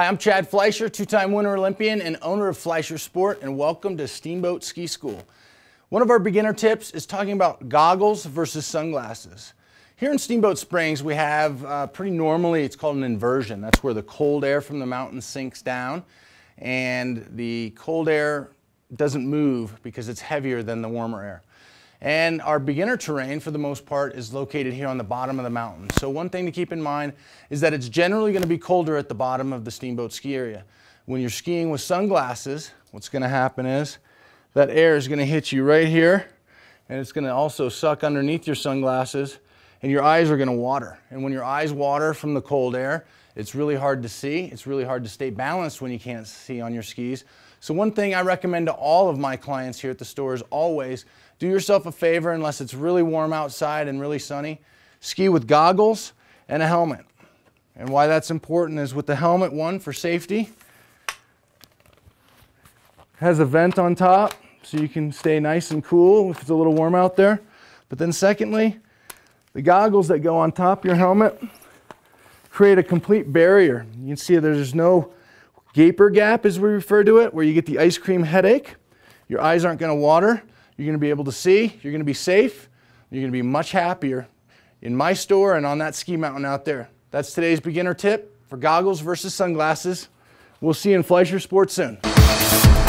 Hi, I'm Chad Fleischer, two-time winter Olympian and owner of Fleischer Sport, and welcome to Steamboat Ski School. One of our beginner tips is talking about goggles versus sunglasses. Here in Steamboat Springs, we have uh, pretty normally, it's called an inversion. That's where the cold air from the mountain sinks down and the cold air doesn't move because it's heavier than the warmer air. And our beginner terrain, for the most part, is located here on the bottom of the mountain. So one thing to keep in mind is that it's generally going to be colder at the bottom of the steamboat ski area. When you're skiing with sunglasses, what's going to happen is that air is going to hit you right here, and it's going to also suck underneath your sunglasses, and your eyes are going to water. And when your eyes water from the cold air, it's really hard to see. It's really hard to stay balanced when you can't see on your skis. So one thing I recommend to all of my clients here at the store is always do yourself a favor unless it's really warm outside and really sunny, ski with goggles and a helmet. And why that's important is with the helmet one for safety, has a vent on top so you can stay nice and cool if it's a little warm out there. But then secondly, the goggles that go on top of your helmet create a complete barrier. You can see there's no gaper gap, as we refer to it, where you get the ice cream headache. Your eyes aren't going to water. You're going to be able to see. You're going to be safe. You're going to be much happier in my store and on that ski mountain out there. That's today's beginner tip for goggles versus sunglasses. We'll see you in Fleischer Sports soon.